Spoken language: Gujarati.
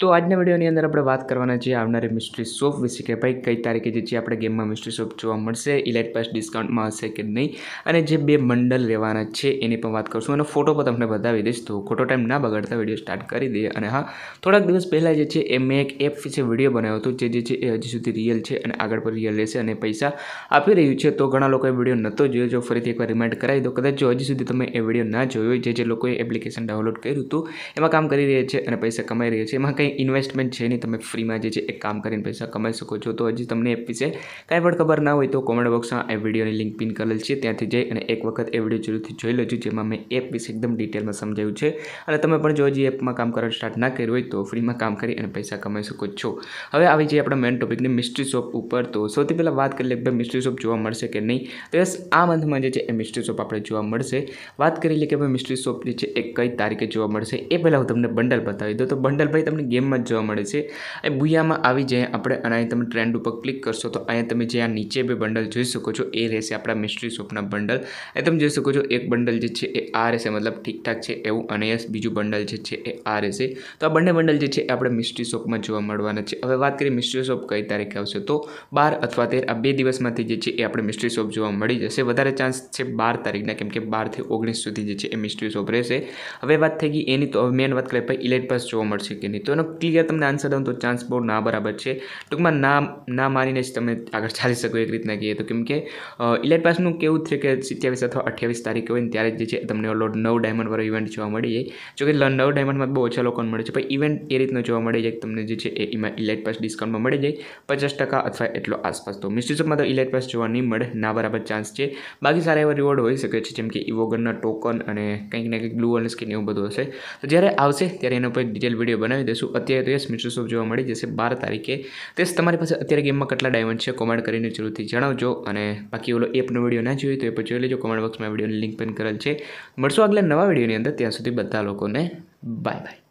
તો આજના વિડીયોની અંદર આપણે વાત કરવાના છીએ આવનારી મિસ્ટ્રી શોપ વિશે કે ભાઈ કઈ તારીખે જે છે આપણે ગેમમાં મિસ્ટ્રી શોપ જોવા મળશે ઇલાઇટ પાસ ડિસ્કાઉન્ટમાં હશે કે નહીં અને જે બે મંડલ લેવાના છે એની પણ વાત કરશું અને ફોટો પણ તમને બતાવી દઈશ તો ખોટો ટાઈમ ના બગાડતા વિડીયો સ્ટાર્ટ કરી દઈએ અને હા થોડાક દિવસ પહેલાં જે છે એ મેં એક એપ વિશે વિડીયો બનાવ્યો હતો જે જે છે એ હજી સુધી રિયલ છે અને આગળ પર રિયલ રહેશે અને પૈસા આપી રહ્યું છે તો ઘણા લોકોએ વિડીયો નહોતો જોયો જો ફરીથી એકવાર રિમાઇન્ડ કરાવી દો કદાચ જો હજી સુધી તમે એ વિડીયો ના જોયો જે જે લોકોએ એપ્લિકેશન ડાઉનલોડ કર્યું હતું એમાં કામ કરી રહ્યા છે અને પૈસા કમાઈ રહ્યા છે એમાં કંઈ કંઈ ઇન્વેસ્ટમેન્ટ છે નહીં તમે ફ્રીમાં જે છે એ કામ કરીને પૈસા કમાઈ શકો છો તો હજી તમને એપ વિશે કાંઈ પણ ખબર ના હોય તો કોમેન્ટ બોક્સમાં એ વિડીયોની લિંક પિન કરેલ છે ત્યાંથી જઈ અને એક વખત એ વિડીયો જરૂરથી જોઈ લેજો જેમાં મેં એપ વિશે એકદમ ડિટેલમાં સમજાવ્યું છે અને તમે પણ જો હજી એપમાં કામ કરવાનું સ્ટાર્ટ ના કર્યું હોય તો ફ્રીમાં કામ કરી અને પૈસા કમાઈ શકો છો હવે આવી જઈએ આપણા મેઇન ટોપિકની મિસ્ટ્રી શોપ ઉપર તો સૌથી પહેલાં વાત કરી લે ભાઈ મિસ્ટ્રી શોપ જોવા મળશે કે નહીં તો યસ આ મંથમાં જે છે એ મિસ્ટ્રી શોપ આપણે જોવા મળશે વાત કરી લે કે ભાઈ મિસ્ટ્રી શોપ જે છે એ કઈ તારીખે જોવા મળશે એ પહેલાં હું તમને બંડલ બતાવી દઉં તો બંડલ ભાઈ તમને ગેમમાં જ જોવા મળે છે એ ભૂયામાં આવી જાય આપણે અને અહીં તમે ટ્રેન્ડ ઉપર ક્લિક કરશો તો અહીંયા તમે જે આ નીચે બે બંડલ જોઈ શકો છો એ રહેશે આપણા મિસ્ટ્રી શોપના બંડલ એ તમે જોઈ શકો છો એક બંડલ જે છે એ આ રહેશે મતલબ ઠીકઠાક છે એવું અને યસ બીજું બંડલ જે છે એ આ રહેશે તો આ બંને બંડલ જે છે એ આપણે મિસ્ટ્રી શોપમાં જોવા મળવાના છે હવે વાત કરીએ મિસ્ટ્રી શોપ કઈ તારીખે આવશે તો બાર અથવા તેર આ બે દિવસમાંથી જે છે એ આપણે મિસ્ટ્રી શોપ જોવા મળી જશે વધારે ચાન્સ છે બાર તારીખના કેમ કે બારથી ઓગણીસ સુધી જે છે એ મિસ્ટ્રી શોપ રહેશે હવે વાત થઈ ગઈ એની તો હવે મેન વાત કરીએ ભાઈ ઇલેટ પાસ જોવા મળશે કે નહીં તો એનો મતલબ ક્લિયર તમને આન્સર દઉં તો ચાન્સ બહુ ના બરાબર છે ટૂંકમાં ના ના મારીને જ તમે આગળ ચાલી શકો એક રીતના કહીએ તો કેમ કે ઇલાઇટ પાસનું કેવું છે કે સિત્યાવીસ અથવા અઠ્યાવીસ તારીખ હોય ને ત્યારે જે છે તમને ઓલો નવ ડાયમંડવાળો ઇવેન્ટ જોવા મળી જાય જોકે કે નવ ડાયમંડમાં બહુ ઓછા લોકોને મળે છે પણ ઇવેન્ટ એ રીતનો જોવા મળી જાય તમને જે છે એમાં ઇલેટ પાસ ડિસ્કાઉન્ટમાં મળી જાય પચાસ ટકા અથવા એટલો આસપાસ તો મિસ્ટ્યુઝમાં તો ઇલેટ પાસ જોવા નહીં મળે ના બરાબર ચાન્સ છે બાકી સારા એવા રિવોર્ડ હોઈ શકે છે જેમ કે ઇવોગનના ટોકન અને કંઈક ને કંઈક બ્લુ અને સ્કીન એવું બધું હશે તો જ્યારે આવશે ત્યારે એનો પર ડિટેલ વિડીયો બનાવી દઈશું અત્યારે તો યસ શોપ જોવા મળી જશે બાર તારીખે તે તમારી પાસે અત્યારે ગેમમાં કેટલા ડાયમંડ છે કોમેન્ટ કરીને જરૂરથી જણાવજો અને બાકી ઓલો એપનો વિડીયો ના જોઈએ તો એ પર જોઈ લેજો કોમેન્ટ બોક્સમાં વિડીયોની લિંક પણ કરેલ છે મળશો આગલા નવા વિડીયોની અંદર ત્યાં સુધી બધા લોકોને બાય બાય